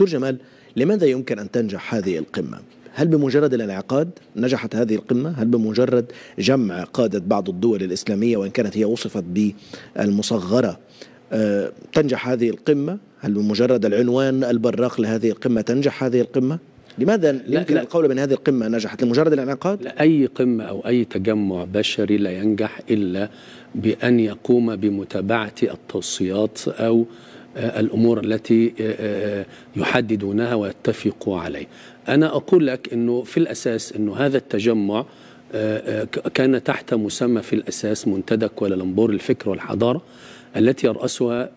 دكتور جمال لماذا يمكن أن تنجح هذه القمة؟ هل بمجرد الانعقاد نجحت هذه القمة؟ هل بمجرد جمع قادة بعض الدول الإسلامية وإن كانت هي وصفت بالمصغرة آه، تنجح هذه القمة؟ هل بمجرد العنوان البراق لهذه القمة تنجح هذه القمة؟ لماذا لا يمكن لا القول بأن هذه القمة نجحت لمجرد الانعقاد؟ لا أي قمة أو أي تجمع بشري لا ينجح إلا بأن يقوم بمتابعة التوصيات أو آه، الأمور التي آه، آه، يحددونها ويتفقوا عليه أنا أقول لك أنه في الأساس أنه هذا التجمع كان تحت مسمى في الأساس منتدى كوالالمبور الفكر والحضارة التي يرأسها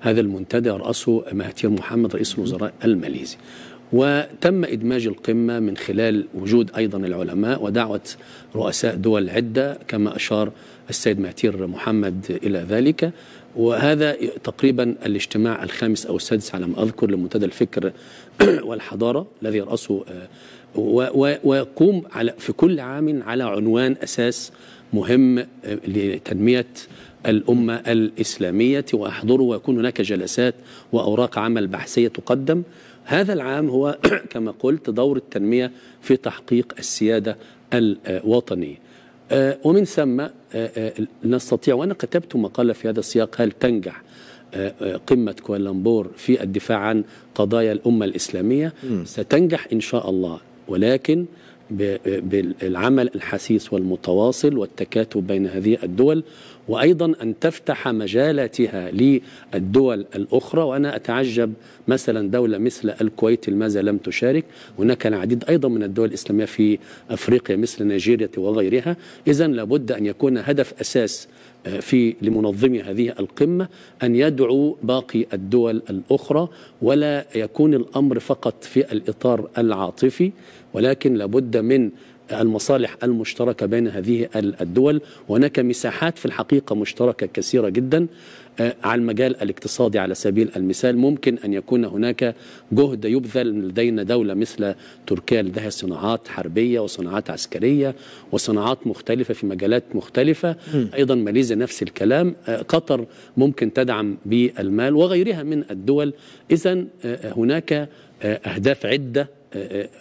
هذا المنتدى يرأسه مهاتير محمد رئيس الوزراء الماليزي وتم إدماج القمة من خلال وجود أيضا العلماء ودعوة رؤساء دول عدة كما أشار السيد معتير محمد إلى ذلك وهذا تقريبا الاجتماع الخامس أو السادس على ما أذكر لمنتدى الفكر والحضارة الذي يرأسه آه، ويقوم على في كل عام على عنوان أساس مهم آه، لتنمية الأمة الإسلامية وأحضره ويكون هناك جلسات وأوراق عمل بحثية تقدم هذا العام هو كما قلت دور التنمية في تحقيق السيادة الوطنيه آه، ومن ثم آه، آه، نستطيع وأنا كتبت مقالة في هذا السياق هل تنجح قمة كوالامبور في الدفاع عن قضايا الأمة الإسلامية م. ستنجح إن شاء الله ولكن بالعمل الحثيث والمتواصل والتكاتب بين هذه الدول وأيضا أن تفتح مجالاتها للدول الأخرى وأنا أتعجب مثلا دولة مثل الكويت لماذا لم تشارك هناك العديد أيضا من الدول الإسلامية في أفريقيا مثل نيجيريا وغيرها إذا لابد أن يكون هدف أساس في لمنظمي هذه القمة أن يدعو باقي الدول الأخرى ولا يكون الأمر فقط في الإطار العاطفي ولكن لابد من المصالح المشتركة بين هذه الدول هناك مساحات في الحقيقة مشتركة كثيرة جدا آه، على المجال الاقتصادي على سبيل المثال ممكن أن يكون هناك جهد يبذل لدينا دولة مثل تركيا لديها صناعات حربية وصناعات عسكرية وصناعات مختلفة في مجالات مختلفة أيضا ماليزيا نفس الكلام آه، قطر ممكن تدعم بالمال وغيرها من الدول إذا آه، هناك أهداف عدة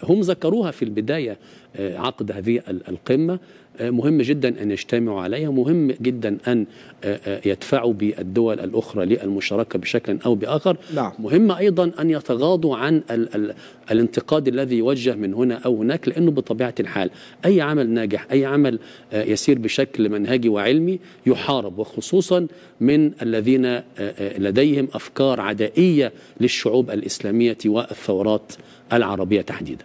هم ذكروها في البداية آه، عقد هذه القمة آه، مهم جدا أن يجتمعوا عليها مهم جدا أن آه، يدفعوا بالدول الأخرى للمشاركة بشكل أو بآخر نعم. مهم أيضا أن يتغاضوا عن ال ال الانتقاد الذي يوجه من هنا أو هناك لأنه بطبيعة الحال أي عمل ناجح أي عمل يسير بشكل منهجي وعلمي يحارب وخصوصا من الذين لديهم أفكار عدائية للشعوب الإسلامية والثورات العربية تحديدا